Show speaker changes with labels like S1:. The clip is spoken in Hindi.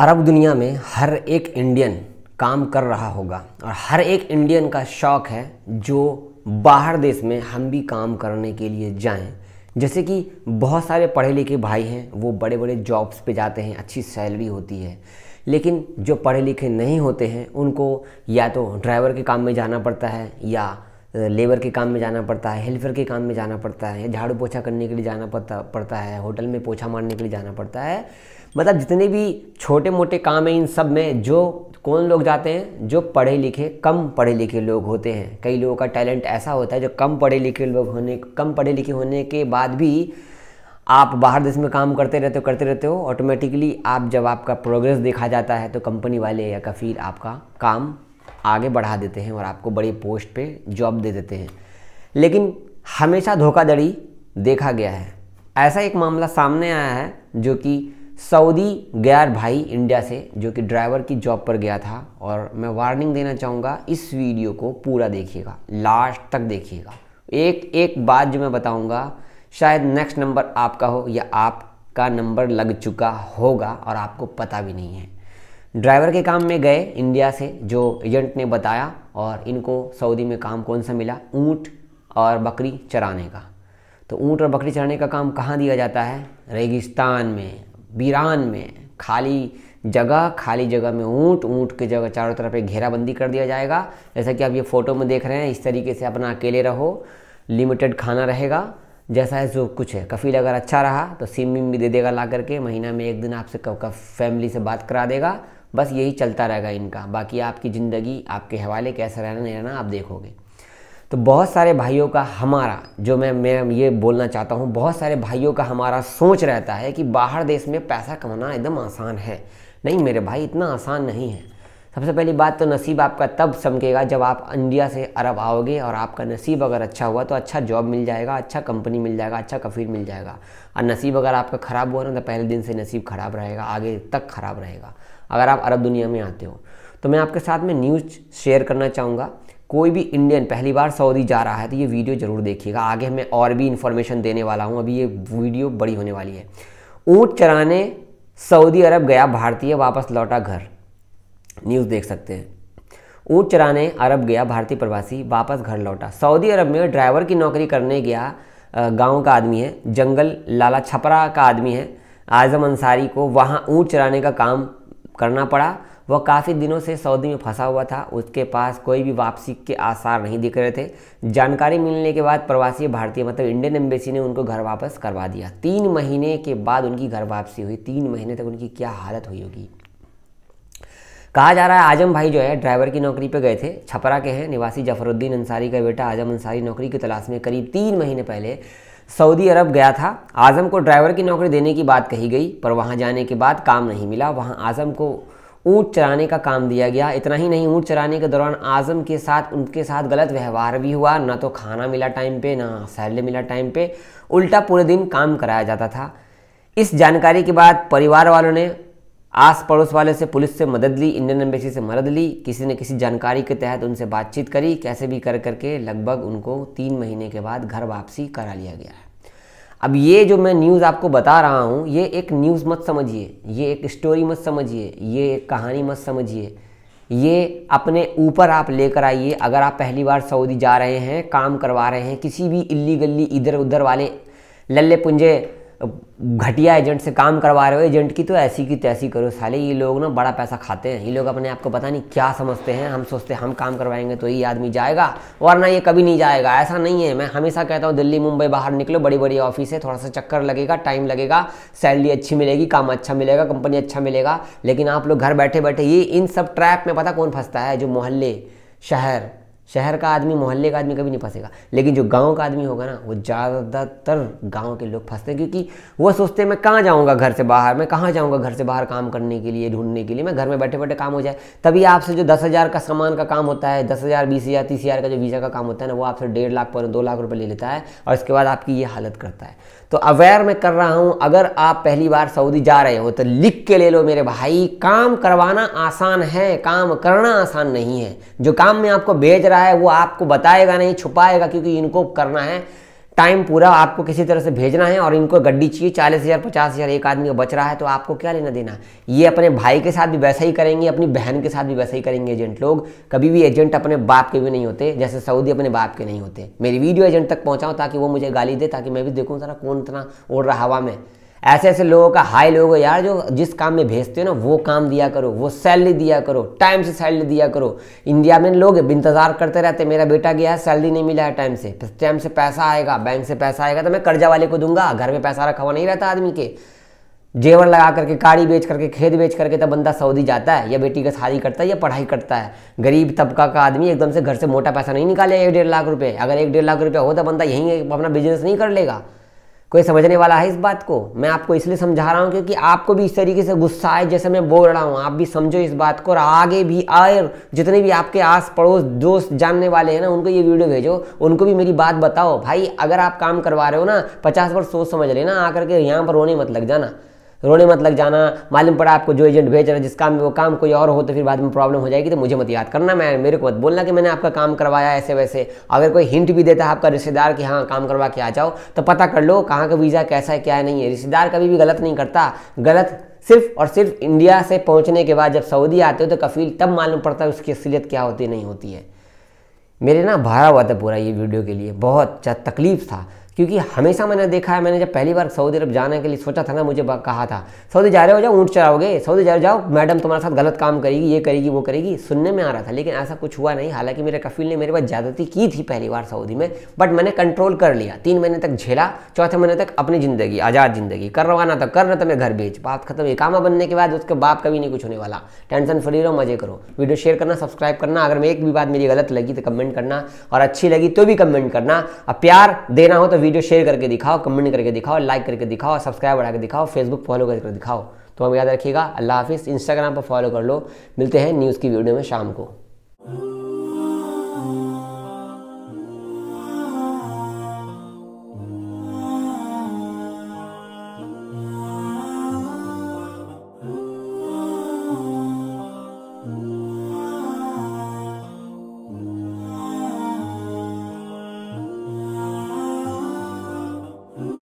S1: अरब दुनिया में हर एक इंडियन काम कर रहा होगा और हर एक इंडियन का शौक़ है जो बाहर देश में हम भी काम करने के लिए जाएं जैसे कि बहुत सारे पढ़े लिखे भाई हैं वो बड़े बड़े जॉब्स पे जाते हैं अच्छी सैलरी होती है लेकिन जो पढ़े लिखे नहीं होते हैं उनको या तो ड्राइवर के काम में जाना पड़ता है या लेबर के काम में जाना पड़ता है हेल्पर के काम में जाना पड़ता है झाड़ू पोछा करने के लिए जाना पड़ता पड़ता है होटल में पोछा मारने के लिए जाना पड़ता है मतलब जितने भी छोटे मोटे काम हैं इन सब में जो कौन लोग जाते हैं जो पढ़े लिखे कम पढ़े लिखे लोग होते हैं कई लोगों का टैलेंट ऐसा होता है जो कम पढ़े लिखे लोग होने कम पढ़े लिखे होने के बाद भी आप बाहर देश में काम करते रहते हो करते रहते हो ऑटोमेटिकली आप जब आपका प्रोग्रेस देखा जाता है तो कंपनी वाले या कफील आपका काम आगे बढ़ा देते हैं और आपको बड़ी पोस्ट पे जॉब दे देते हैं लेकिन हमेशा धोखाधड़ी देखा गया है ऐसा एक मामला सामने आया है जो कि सऊदी गया भाई इंडिया से जो कि ड्राइवर की जॉब पर गया था और मैं वार्निंग देना चाहूँगा इस वीडियो को पूरा देखिएगा लास्ट तक देखिएगा एक एक बात जो मैं बताऊँगा शायद नेक्स्ट नंबर आपका हो या आपका नंबर लग चुका होगा और आपको पता भी नहीं है ड्राइवर के काम में गए इंडिया से जो एजेंट ने बताया और इनको सऊदी में काम कौन सा मिला ऊँट और बकरी चराने का तो ऊँट और बकरी चराने का काम कहाँ दिया जाता है रेगिस्तान में बीरान में खाली जगह खाली जगह में ऊँट ऊँट के जगह चारों तरफ एक घेराबंदी कर दिया जाएगा जैसा कि आप ये फ़ोटो में देख रहे हैं इस तरीके से अपना अकेले रहो लिमिटेड खाना रहेगा जैसा है जो कुछ है कफील अगर अच्छा रहा तो सिम विम भी दे देगा ला करके महीना में एक दिन आपसे फैमिली से बात करा देगा बस यही चलता रहेगा इनका बाकी आपकी ज़िंदगी आपके हवाले कैसा रहना नहीं रहना आप देखोगे तो बहुत सारे भाइयों का हमारा जो मैं मैं ये बोलना चाहता हूँ बहुत सारे भाइयों का हमारा सोच रहता है कि बाहर देश में पैसा कमाना एकदम आसान है नहीं मेरे भाई इतना आसान नहीं है सबसे पहली बात तो नसीब आपका तब समकेगा जब आप इंडिया से अरब आओगे और आपका नसीब अगर अच्छा हुआ तो अच्छा जॉब मिल जाएगा अच्छा कंपनी मिल जाएगा अच्छा कफीर मिल जाएगा और नसीब अगर आपका ख़राब हुआ ना तो पहले दिन से नसीब ख़राब रहेगा आगे तक ख़राब रहेगा अगर आप अरब दुनिया में आते हो तो मैं आपके साथ में न्यूज़ शेयर करना चाहूँगा कोई भी इंडियन पहली बार सऊदी जा रहा है तो ये वीडियो ज़रूर देखिएगा आगे मैं और भी इन्फॉर्मेशन देने वाला हूँ अभी ये वीडियो बड़ी होने वाली है ऊँट चराने सऊदी अरब गया भारतीय वापस लौटा घर न्यूज़ देख सकते हैं ऊँट चराने अरब गया भारतीय प्रवासी वापस घर लौटा सऊदी अरब में ड्राइवर की नौकरी करने गया गांव का आदमी है जंगल लाला छपरा का आदमी है आज़म अंसारी को वहाँ ऊँट चराने का काम करना पड़ा वह काफ़ी दिनों से सऊदी में फंसा हुआ था उसके पास कोई भी वापसी के आसार नहीं दिख रहे थे जानकारी मिलने के बाद प्रवासी भारतीय मतलब इंडियन एम्बेसी ने उनको घर वापस करवा दिया तीन महीने के बाद उनकी घर वापसी हुई तीन महीने तक उनकी क्या हालत हुई होगी कहा जा रहा है आजम भाई जो है ड्राइवर की नौकरी पर गए थे छपरा के हैं निवासी जफरुद्दीन अंसारी का बेटा आजम अंसारी नौकरी की तलाश में करीब तीन महीने पहले सऊदी अरब गया था आज़म को ड्राइवर की नौकरी देने की बात कही गई पर वहाँ जाने के बाद काम नहीं मिला वहाँ आज़म को ऊँट चराने का काम दिया गया इतना ही नहीं ऊँट चराने के दौरान आज़म के साथ उनके साथ गलत व्यवहार भी हुआ ना तो खाना मिला टाइम पे ना सैलरी मिला टाइम पे उल्टा पूरे दिन काम कराया जाता था इस जानकारी के बाद परिवार वालों ने आस पड़ोस वाले से पुलिस से मदद ली इंडियन एम्बेसी से मदद ली किसी ने किसी जानकारी के तहत उनसे बातचीत करी कैसे भी कर करके लगभग उनको तीन महीने के बाद घर वापसी करा लिया गया है अब ये जो मैं न्यूज़ आपको बता रहा हूँ ये एक न्यूज़ मत समझिए ये एक स्टोरी मत समझिए ये एक कहानी मत समझिए ये अपने ऊपर आप लेकर आइए अगर आप पहली बार सऊदी जा रहे हैं काम करवा रहे हैं किसी भी इल्ली गली इधर उधर वाले लल्ले पुंजे घटिया एजेंट से काम करवा रहे हो एजेंट की तो ऐसी की तैसी करो साले ये लोग ना बड़ा पैसा खाते हैं ये लोग अपने आप को पता नहीं क्या समझते हैं हम सोचते हैं हम काम करवाएंगे तो ये आदमी जाएगा वरना ये कभी नहीं जाएगा ऐसा नहीं है मैं हमेशा कहता हूँ दिल्ली मुंबई बाहर निकलो बड़ी बड़ी ऑफिस है थोड़ा सा चक्कर लगेगा टाइम लगेगा सैलरी अच्छी मिलेगी काम अच्छा मिलेगा कंपनी अच्छा मिलेगा लेकिन आप लोग घर बैठे बैठे ये इन सब ट्रैप में पता कौन फंसता है जो मोहल्ले शहर शहर का आदमी मोहल्ले का आदमी कभी नहीं फंसेगा लेकिन जो गांव का आदमी होगा ना वो ज़्यादातर गांव के लोग फंसते हैं क्योंकि वो सोचते हैं मैं कहाँ जाऊँगा घर से बाहर मैं कहाँ जाऊँगा घर से बाहर काम करने के लिए ढूंढने के लिए मैं घर में बैठे बैठे काम हो जाए तभी आपसे जो दस हज़ार का सामान का काम होता है दस हज़ार बीस हज़ार तीस हज़ार का जो वीज़ा का काम होता है ना वो आपसे डेढ़ लाख पर दो लाख रुपये ले लेता है और इसके बाद आपकी ये हालत करता है तो अवेयर मैं कर रहा हूँ अगर आप पहली बार सऊदी जा रहे हो तो लिख के ले लो मेरे भाई काम करवाना आसान है काम करना आसान नहीं है जो काम मैं आपको भेज रहा रहा है वो आपको बताएगा नहीं छुपाएगा क्योंकि इनको करना है टाइम पूरा आपको किसी तरह से भेजना है और इनको गड्डी चाहिए चालीस हज़ार पचास हज़ार एक आदमी बच रहा है तो आपको क्या लेना देना ये अपने भाई के साथ भी वैसा ही करेंगे अपनी बहन के साथ भी वैसा ही करेंगे एजेंट लोग कभी भी एजेंट अपने बाप के भी नहीं होते जैसे सऊदी अपने बाप के नहीं होते मेरी वीडियो एजेंट तक पहुँचाऊँ ताकि वो मुझे गाली दे ताकि मैं भी देखूँ ज़रा कौन इतना उड़ रहा हवा में ऐसे ऐसे लोगों का हाई लोग यार जो जिस काम में भेजते हो ना वो काम दिया करो वो सैलरी दिया करो टाइम से सैलरी दिया करो इंडिया में लोग इंतजार करते रहते मेरा बेटा गया है सैलरी नहीं मिला है टाइम से टाइम से पैसा आएगा बैंक से पैसा आएगा तो मैं कर्जा वाले को दूंगा घर में पैसा रखा हुआ नहीं रहता आदमी के जेवर लगा करके गाड़ी बेच करके खेत बेच करके तब बंदा सऊदी जाता है या बेटी का शादी करता है या पढ़ाई करता है गरीब तबका का आदमी एकदम से घर से मोटा पैसा नहीं निकाले एक डेढ़ लाख रुपए अगर एक डेढ़ लाख रुपया हो तो बंदा यहीं अपना बिजनेस नहीं कर लेगा कोई समझने वाला है इस बात को मैं आपको इसलिए समझा रहा हूँ क्योंकि आपको भी इस तरीके से गुस्सा आए जैसे मैं बोल रहा हूँ आप भी समझो इस बात को और आगे भी आए जितने भी आपके आस पड़ोस दोस्त जानने वाले हैं ना उनको ये वीडियो भेजो उनको भी मेरी बात बताओ भाई अगर आप काम करवा रहे हो ना पचास बार सोच समझ लेना आकर के यहाँ पर रोने मत लग जाना रोने मत लग जाना मालूम पड़ा आपको जो एजेंट भेज रहा है जिस काम वो काम कोई और हो तो फिर बाद में प्रॉब्लम हो जाएगी तो मुझे मत याद करना मैं मेरे को मत बोलना कि मैंने आपका काम करवाया ऐसे वैसे अगर कोई हिंट भी देता है आपका रिश्तेदार कि हाँ काम करवा के आ जाओ तो पता कर लो कहाँ का वीज़ा कैसा है क्या है नहीं है रिश्तेदार कभी भी गलत नहीं करता गलत सिर्फ और सिर्फ इंडिया से पहुँचने के बाद जब सऊदी आते हो तो कफील तब मालूम पड़ता है उसकी असलियत क्या होती नहीं होती है मेरे ना भारा हुआ था पूरा ये वीडियो के लिए बहुत तकलीफ़ था क्योंकि हमेशा मैंने देखा है मैंने जब पहली बार सऊदी अरब जाने के लिए सोचा था ना मुझे कहा था सऊदी जा रहे हो जाओ ऊँट चराओगे सऊदी जा रहे जाओ मैडम तुम्हारे साथ गलत काम करेगी ये करेगी वो करेगी सुनने में आ रहा था लेकिन ऐसा कुछ हुआ नहीं हालांकि मेरे कफील ने मेरे पास ज़्यादती की थी पहली बार सऊदी में बट मैंने कंट्रोल कर लिया तीन महीने तक झेला चौथे महीने तक अपनी ज़िंदगी आज़ाद ज़िंदगी करवाना कर करना था मैं घर भेज बात खत्म कामा बनने के बाद उसके बाप कभी नहीं कुछ होने वाला टेंशन फ्री रहो मज़े करो वीडियो शेयर करना सब्सक्राइब करना अगर मैं एक भी बात मेरी गलत लगी तो कमेंट करना और अच्छी लगी तो भी कमेंट करना और प्यार देना हो तो वीडियो शेयर करके दिखाओ कमेंट करके दिखाओ लाइक करके दिखाओ सब्सक्राइब बढ़ा के दिखाओ फेसबुक फॉलो करके दिखाओ तो हम याद रखिएगा अल्लाह हाफिज़ इंस्टाग्राम पर फॉलो कर लो मिलते हैं न्यूज़ की वीडियो में शाम को